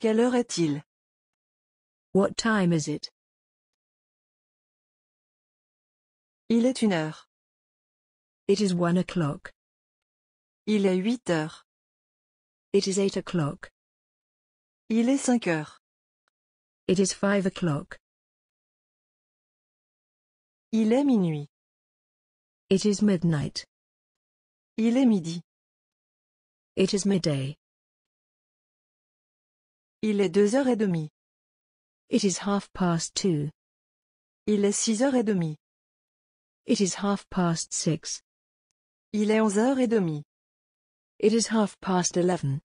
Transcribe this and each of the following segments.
Quelle heure est-il? What time is it? Il est une heure. It is one o'clock. Il est huit heures. It is eight o'clock. Il est cinq heures. It is five o'clock. Il est minuit. It is midnight. Il est midi. It is midday. Il est deux heures et demie. It is half past two. Il est six heures et demie. It is half past six. Il est onze heures et demie. It is half past eleven.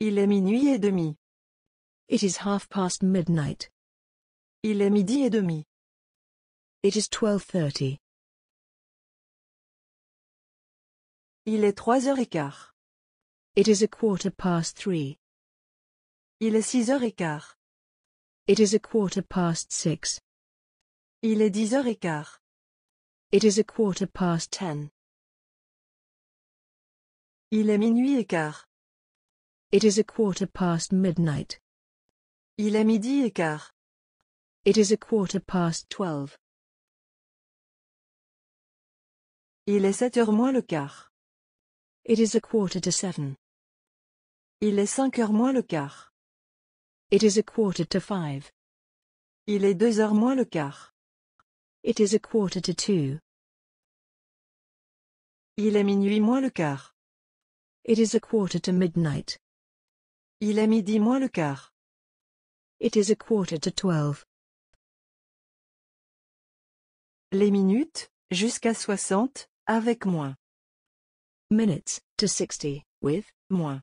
Il est minuit et demi. It is half past midnight. Il est midi et demi. It is twelve thirty. Il est trois heures et quart. It is a quarter past three. Il est six heures et quart. It is a quarter past six. Il est dix heures et quart. It is a quarter past ten. Il est minuit et quart. It is a quarter past midnight. Il est midi et quart. It is a quarter past twelve. Il est sept heures moins le quart. It is a quarter to seven. Il est cinq heures moins le quart. It is a quarter to five. Il est deux heures moins le quart. It is a quarter to two. Il est minuit moins le quart. It is a quarter to midnight. Il est midi moins le quart. It is a quarter to twelve. Les minutes, jusqu'à soixante avec moins. Minutes, to sixty with, moins.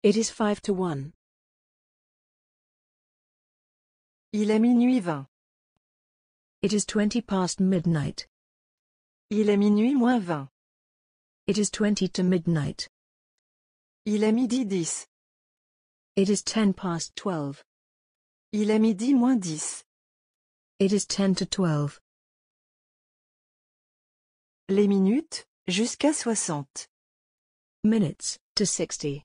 It is 5 to 1. Il est minuit vingt. It is 20 past midnight. Il est minuit moins vingt. It is 20 to midnight. Il est midi dix. It is 10 past 12. Il est midi moins dix. It is 10 to 12. Les minutes, jusqu'à soixante. Minutes, to 60.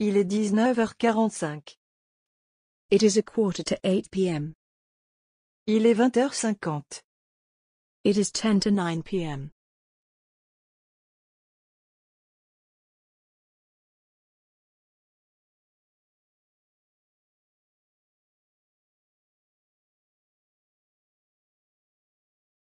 Il est 19h45. It is a quarter to 8 p.m. Il est 20h50. It is 10 to 9 p.m.